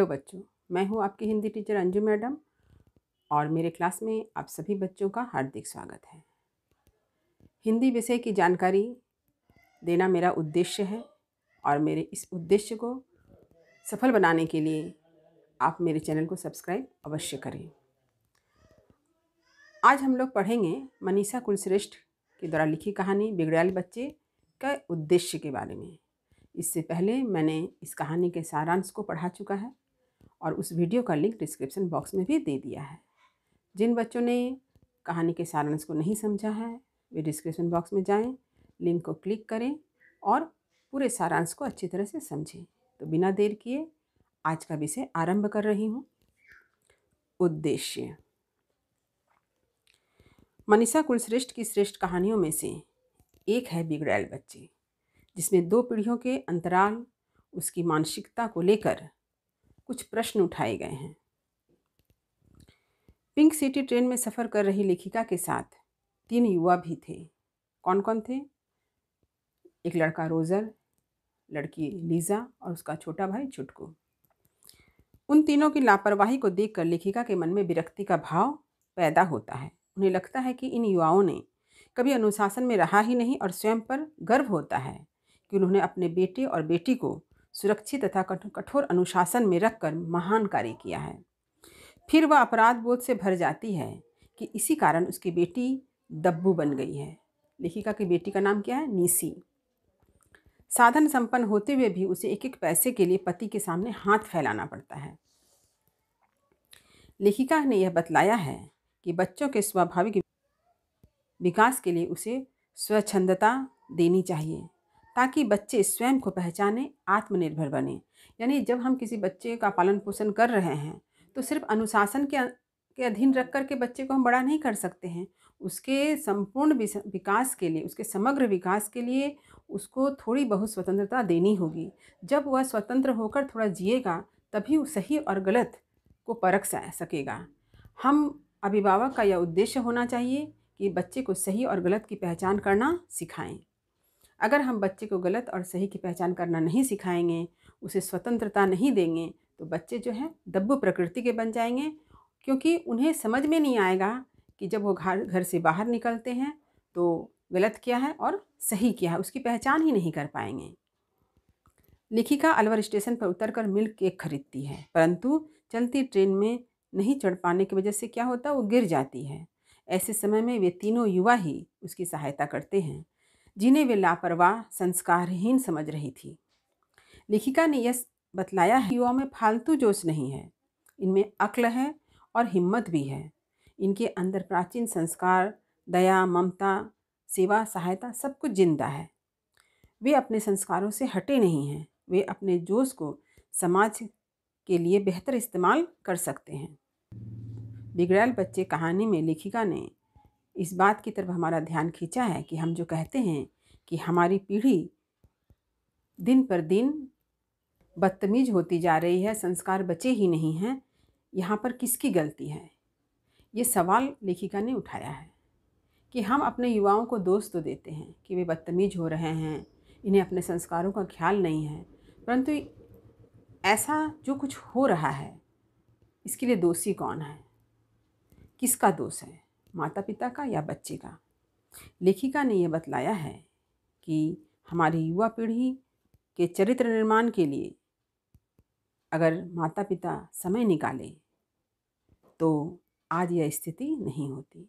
hello बच्चों मैं हूँ आपकी हिंदी टीचर अंजू मैडम और मेरे क्लास में आप सभी बच्चों का हार्दिक स्वागत है हिंदी विषय की जानकारी देना मेरा उद्देश्य है और मेरे इस उद्देश्य को सफल बनाने के लिए आप मेरे चैनल को सब्सक्राइब अवश्य करें आज हम लोग पढ़ेंगे मनीषा कुलश्रेष्ठ के द्वारा लिखी कहानी बिगड़ाल बच्चे के उद्देश्य के बारे में इससे पहले मैंने इस कहानी के सारांश को पढ़ा चुका है और उस वीडियो का लिंक डिस्क्रिप्शन बॉक्स में भी दे दिया है जिन बच्चों ने कहानी के सारांश को नहीं समझा है वे डिस्क्रिप्शन बॉक्स में जाएं, लिंक को क्लिक करें और पूरे सारांश को अच्छी तरह से समझें तो बिना देर किए आज का विषय आरंभ कर रही हूँ उद्देश्य मनीषा कुलश्रेष्ठ की श्रेष्ठ कहानियों में से एक है बिगड़ैल बच्चे जिसमें दो पीढ़ियों के अंतराल उसकी मानसिकता को लेकर कुछ प्रश्न उठाए गए हैं पिंक सिटी ट्रेन में सफ़र कर रही लेखिका के साथ तीन युवा भी थे कौन कौन थे एक लड़का रोज़र लड़की लीज़ा और उसका छोटा भाई चुटकू उन तीनों की लापरवाही को देखकर लेखिका के मन में विरक्ति का भाव पैदा होता है उन्हें लगता है कि इन युवाओं ने कभी अनुशासन में रहा ही नहीं और स्वयं पर गर्व होता है कि उन्होंने अपने बेटे और बेटी को सुरक्षित तथा कठोर अनुशासन में रखकर महान कार्य किया है फिर वह अपराध बोध से भर जाती है कि इसी कारण उसकी बेटी दब्बू बन गई है लेखिका की बेटी का नाम क्या है नीसी साधन संपन्न होते हुए भी उसे एक एक पैसे के लिए पति के सामने हाथ फैलाना पड़ता है लेखिका ने यह बतलाया है कि बच्चों के स्वाभाविक विकास के लिए उसे स्वच्छंदता देनी चाहिए ताकि बच्चे स्वयं को पहचाने आत्मनिर्भर बने यानी जब हम किसी बच्चे का पालन पोषण कर रहे हैं तो सिर्फ अनुशासन के के अधीन रख कर के बच्चे को हम बड़ा नहीं कर सकते हैं उसके संपूर्ण विकास के लिए उसके समग्र विकास के लिए उसको थोड़ी बहुत स्वतंत्रता देनी होगी जब वह स्वतंत्र होकर थोड़ा जिएगा तभी वो सही और गलत को परख सकेगा हम अभिभावक का यह उद्देश्य होना चाहिए कि बच्चे को सही और गलत की पहचान करना सिखाएं अगर हम बच्चे को गलत और सही की पहचान करना नहीं सिखाएंगे उसे स्वतंत्रता नहीं देंगे तो बच्चे जो हैं दब्बू प्रकृति के बन जाएंगे क्योंकि उन्हें समझ में नहीं आएगा कि जब वो घर घर से बाहर निकलते हैं तो गलत क्या है और सही क्या है उसकी पहचान ही नहीं कर पाएंगे लिखिका अलवर स्टेशन पर उतरकर मिल्क केक खरीदती है परंतु चलती ट्रेन में नहीं चढ़ पाने की वजह से क्या होता है वो गिर जाती है ऐसे समय में वे तीनों युवा ही उसकी सहायता करते हैं जिन्हें वे लापरवाह संस्कारहीन समझ रही थी लेखिका ने यह बतलाया है युवाओं में फालतू जोश नहीं है इनमें अक्ल है और हिम्मत भी है इनके अंदर प्राचीन संस्कार दया ममता सेवा सहायता सब कुछ जिंदा है वे अपने संस्कारों से हटे नहीं हैं वे अपने जोश को समाज के लिए बेहतर इस्तेमाल कर सकते हैं बिगड़ैल बच्चे कहानी में लेखिका ने इस बात की तरफ हमारा ध्यान खींचा है कि हम जो कहते हैं कि हमारी पीढ़ी दिन पर दिन बदतमीज़ होती जा रही है संस्कार बचे ही नहीं हैं यहाँ पर किसकी गलती है ये सवाल लेखिका ने उठाया है कि हम अपने युवाओं को दोष तो देते हैं कि वे बदतमीज़ हो रहे हैं इन्हें अपने संस्कारों का ख्याल नहीं है परंतु ऐसा जो कुछ हो रहा है इसके लिए दोषी कौन है किसका दोष है माता पिता का या बच्चे का लेखिका ने यह बतलाया है कि हमारी युवा पीढ़ी के चरित्र निर्माण के लिए अगर माता पिता समय निकाले तो आज यह स्थिति नहीं होती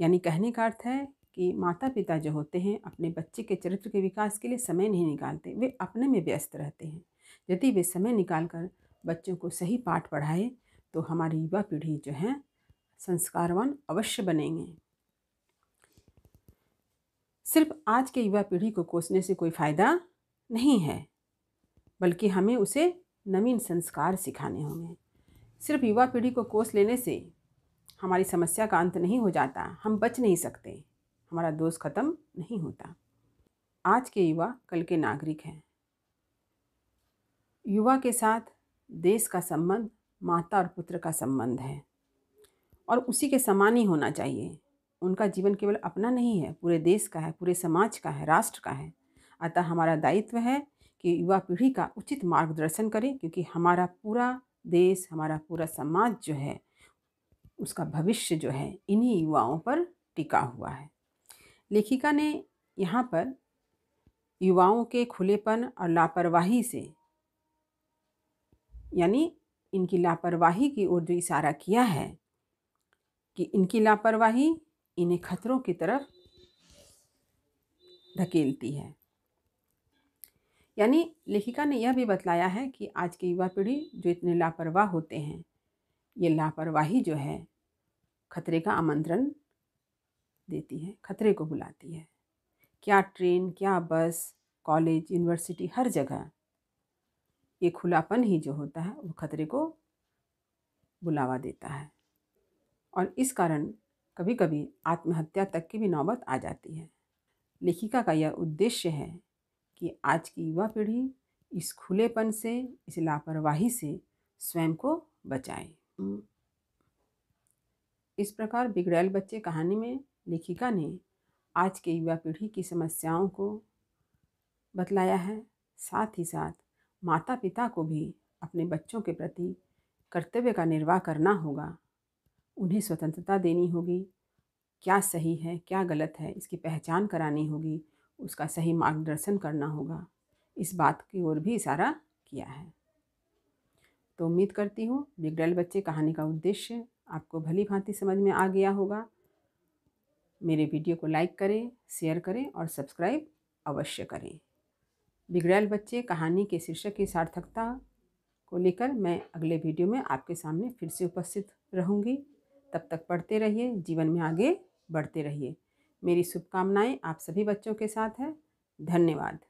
यानी कहने का अर्थ है कि माता पिता जो होते हैं अपने बच्चे के चरित्र के विकास के लिए समय नहीं निकालते वे अपने में व्यस्त रहते हैं यदि वे समय निकाल कर बच्चों को सही पाठ पढ़ाए तो हमारी युवा पीढ़ी जो है संस्कारवान अवश्य बनेंगे सिर्फ आज के युवा पीढ़ी को कोसने से कोई फायदा नहीं है बल्कि हमें उसे नवीन संस्कार सिखाने होंगे सिर्फ युवा पीढ़ी को कोस लेने से हमारी समस्या का अंत नहीं हो जाता हम बच नहीं सकते हमारा दोष ख़त्म नहीं होता आज के युवा कल के नागरिक हैं युवा के साथ देश का संबंध माता और पुत्र का संबंध है और उसी के समान ही होना चाहिए उनका जीवन केवल अपना नहीं है पूरे देश का है पूरे समाज का है राष्ट्र का है अतः हमारा दायित्व है कि युवा पीढ़ी का उचित मार्गदर्शन करें क्योंकि हमारा पूरा देश हमारा पूरा समाज जो है उसका भविष्य जो है इन्हीं युवाओं पर टिका हुआ है लेखिका ने यहाँ पर युवाओं के खुलेपन और लापरवाही से यानी इनकी लापरवाही की ओर जो इशारा किया है कि इनकी लापरवाही इन्हें खतरों की तरफ धकेलती है यानी लेखिका ने यह भी बतलाया है कि आज की युवा पीढ़ी जो इतने लापरवाह होते हैं ये लापरवाही जो है खतरे का आमंत्रण देती है खतरे को बुलाती है क्या ट्रेन क्या बस कॉलेज यूनिवर्सिटी हर जगह ये खुलापन ही जो होता है वो खतरे को बुलावा देता है और इस कारण कभी कभी आत्महत्या तक की भी नौबत आ जाती है लेखिका का यह उद्देश्य है कि आज की युवा पीढ़ी इस खुलेपन से इस लापरवाही से स्वयं को बचाए इस प्रकार बिगड़ैल बच्चे कहानी में लेखिका ने आज के युवा पीढ़ी की समस्याओं को बतलाया है साथ ही साथ माता पिता को भी अपने बच्चों के प्रति कर्तव्य का निर्वाह करना होगा उन्हें स्वतंत्रता देनी होगी क्या सही है क्या गलत है इसकी पहचान करानी होगी उसका सही मार्गदर्शन करना होगा इस बात की ओर भी इशारा किया है तो उम्मीद करती हूँ बिगड़ल बच्चे कहानी का उद्देश्य आपको भली भांति समझ में आ गया होगा मेरे वीडियो को लाइक करें शेयर करें और सब्सक्राइब अवश्य करें बिगड़ैल बच्चे कहानी के शीर्षक की सार्थकता को लेकर मैं अगले वीडियो में आपके सामने फिर से उपस्थित रहूँगी तब तक पढ़ते रहिए जीवन में आगे बढ़ते रहिए मेरी शुभकामनाएं आप सभी बच्चों के साथ है धन्यवाद